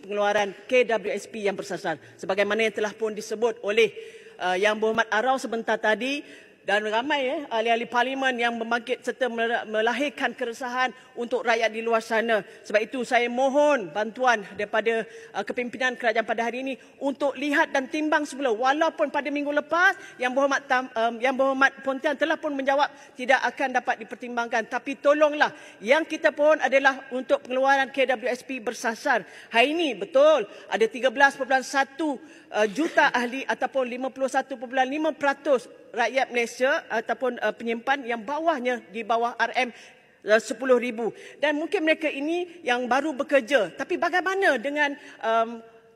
pengeluaran KWSP yang bersasar. Sebagaimana yang telah pun disebut oleh uh, Yang Berhormat Arau sebentar tadi, dan ramai eh, ahli-ahli parlimen yang membangkit serta melahirkan keresahan untuk rakyat di luar sana. Sebab itu saya mohon bantuan daripada uh, kepimpinan kerajaan pada hari ini untuk lihat dan timbang semula. Walaupun pada minggu lepas yang berhormat, um, yang berhormat Pontian telah pun menjawab tidak akan dapat dipertimbangkan. Tapi tolonglah yang kita pohon adalah untuk pengeluaran KWSP bersasar. Hari ini betul ada 13.1 uh, juta ahli ataupun 51.5% rakyat Malaysia biasa ataupun eh, penyimpan yang bawahnya di bawah RM uh, 10000 dan mungkin mereka ini yang baru bekerja tapi bagaimana dengan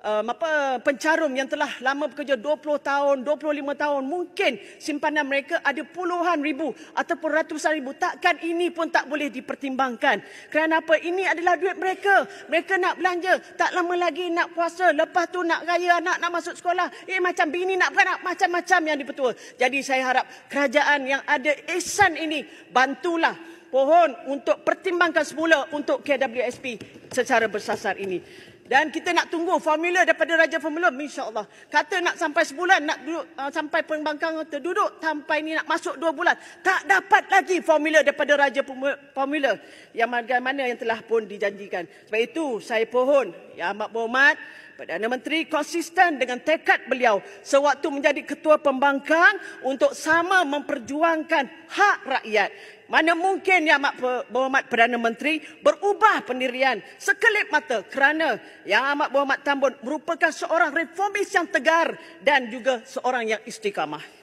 uh, apa pencarum yang telah lama bekerja 20 tahun, 25 tahun, mungkin simpanan mereka ada puluhan ribu ataupun ratusan ribu. Takkan ini pun tak boleh dipertimbangkan. Kerana apa? Ini adalah duit mereka. Mereka nak belanja, tak lama lagi nak puasa, lepas tu nak raya anak, nak masuk sekolah. Eh macam bini nak beranak, macam-macam yang dipertua. Jadi saya harap kerajaan yang ada ihsan ini, bantulah pohon untuk pertimbangkan semula untuk KWSP secara bersasar ini. Dan kita nak tunggu formula daripada Raja Formula, insyaAllah. Kata nak sampai sebulan, nak duduk uh, sampai pembangkang terduduk, sampai ni nak masuk dua bulan. Tak dapat lagi formula daripada Raja Formula yang bagaimana yang telah pun dijanjikan. Sebab itu, saya pohon, ya Amat Berhormat, Perdana Menteri konsisten dengan tekad beliau sewaktu menjadi ketua pembangkang untuk sama memperjuangkan hak rakyat. Mana mungkin Yang Amat Perdana Menteri berubah pendirian sekelip mata kerana Yang Amat Berhormat Tambun merupakan seorang reformis yang tegar dan juga seorang yang istiqamah.